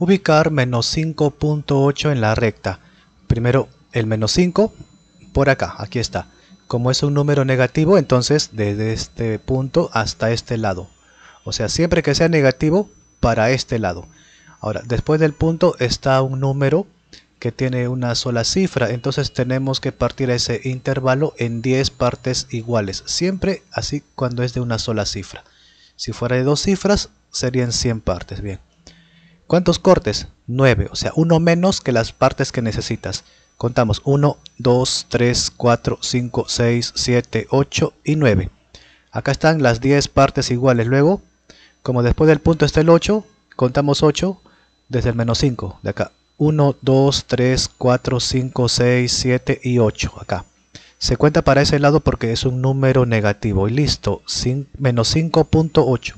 ubicar menos 5.8 en la recta. Primero el menos 5 por acá, aquí está. Como es un número negativo, entonces desde este punto hasta este lado. O sea, siempre que sea negativo, para este lado. Ahora, después del punto está un número que tiene una sola cifra, entonces tenemos que partir ese intervalo en 10 partes iguales, siempre así cuando es de una sola cifra. Si fuera de dos cifras, serían 100 partes, bien. ¿Cuántos cortes? 9, o sea, uno menos que las partes que necesitas. Contamos 1, 2, 3, 4, 5, 6, 7, 8 y 9. Acá están las 10 partes iguales. Luego, como después del punto está el 8, contamos 8 desde el menos 5 de acá. 1, 2, 3, 4, 5, 6, 7 y 8 acá. Se cuenta para ese lado porque es un número negativo. Y listo, menos 5.8.